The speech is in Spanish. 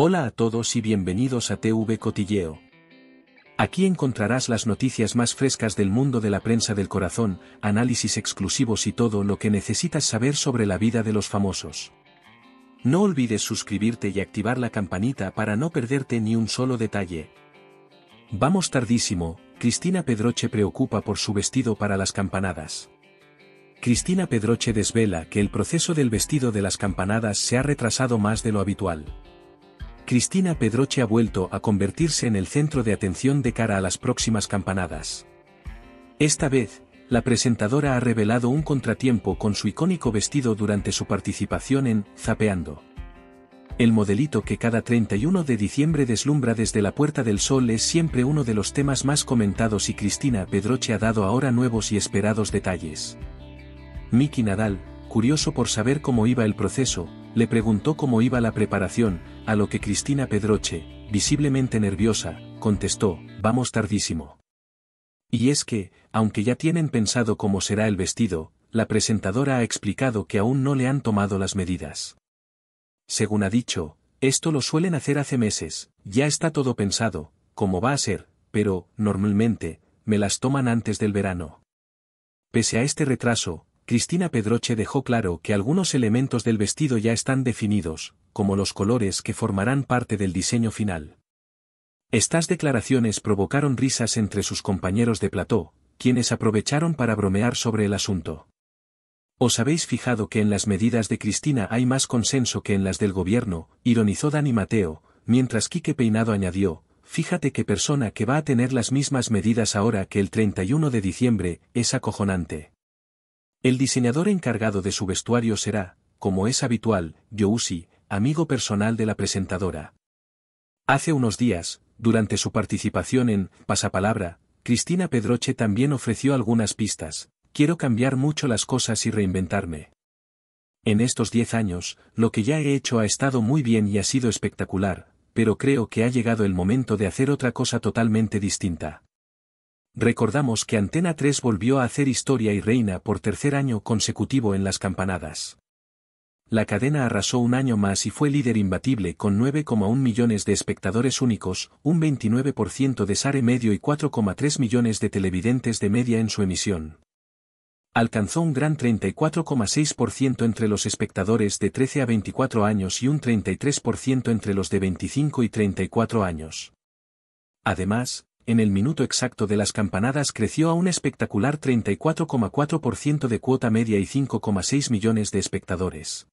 Hola a todos y bienvenidos a TV Cotilleo. Aquí encontrarás las noticias más frescas del mundo de la prensa del corazón, análisis exclusivos y todo lo que necesitas saber sobre la vida de los famosos. No olvides suscribirte y activar la campanita para no perderte ni un solo detalle. Vamos tardísimo, Cristina Pedroche preocupa por su vestido para las campanadas. Cristina Pedroche desvela que el proceso del vestido de las campanadas se ha retrasado más de lo habitual. Cristina Pedroche ha vuelto a convertirse en el centro de atención de cara a las próximas campanadas. Esta vez, la presentadora ha revelado un contratiempo con su icónico vestido durante su participación en Zapeando. El modelito que cada 31 de diciembre deslumbra desde la Puerta del Sol es siempre uno de los temas más comentados y Cristina Pedroche ha dado ahora nuevos y esperados detalles. Miki Nadal, curioso por saber cómo iba el proceso, le preguntó cómo iba la preparación, a lo que Cristina Pedroche, visiblemente nerviosa, contestó, vamos tardísimo. Y es que, aunque ya tienen pensado cómo será el vestido, la presentadora ha explicado que aún no le han tomado las medidas. Según ha dicho, esto lo suelen hacer hace meses, ya está todo pensado, cómo va a ser, pero, normalmente, me las toman antes del verano. Pese a este retraso, Cristina Pedroche dejó claro que algunos elementos del vestido ya están definidos, como los colores que formarán parte del diseño final. Estas declaraciones provocaron risas entre sus compañeros de plató, quienes aprovecharon para bromear sobre el asunto. ¿Os habéis fijado que en las medidas de Cristina hay más consenso que en las del gobierno? ironizó Dani Mateo, mientras Quique Peinado añadió, fíjate qué persona que va a tener las mismas medidas ahora que el 31 de diciembre, es acojonante. El diseñador encargado de su vestuario será, como es habitual, Yousi, amigo personal de la presentadora. Hace unos días, durante su participación en Pasapalabra, Cristina Pedroche también ofreció algunas pistas. Quiero cambiar mucho las cosas y reinventarme. En estos diez años, lo que ya he hecho ha estado muy bien y ha sido espectacular, pero creo que ha llegado el momento de hacer otra cosa totalmente distinta. Recordamos que Antena 3 volvió a hacer historia y reina por tercer año consecutivo en las campanadas. La cadena arrasó un año más y fue líder imbatible con 9,1 millones de espectadores únicos, un 29% de SARE medio y 4,3 millones de televidentes de media en su emisión. Alcanzó un gran 34,6% entre los espectadores de 13 a 24 años y un 33% entre los de 25 y 34 años. Además, en el minuto exacto de las campanadas creció a un espectacular 34,4% de cuota media y 5,6 millones de espectadores.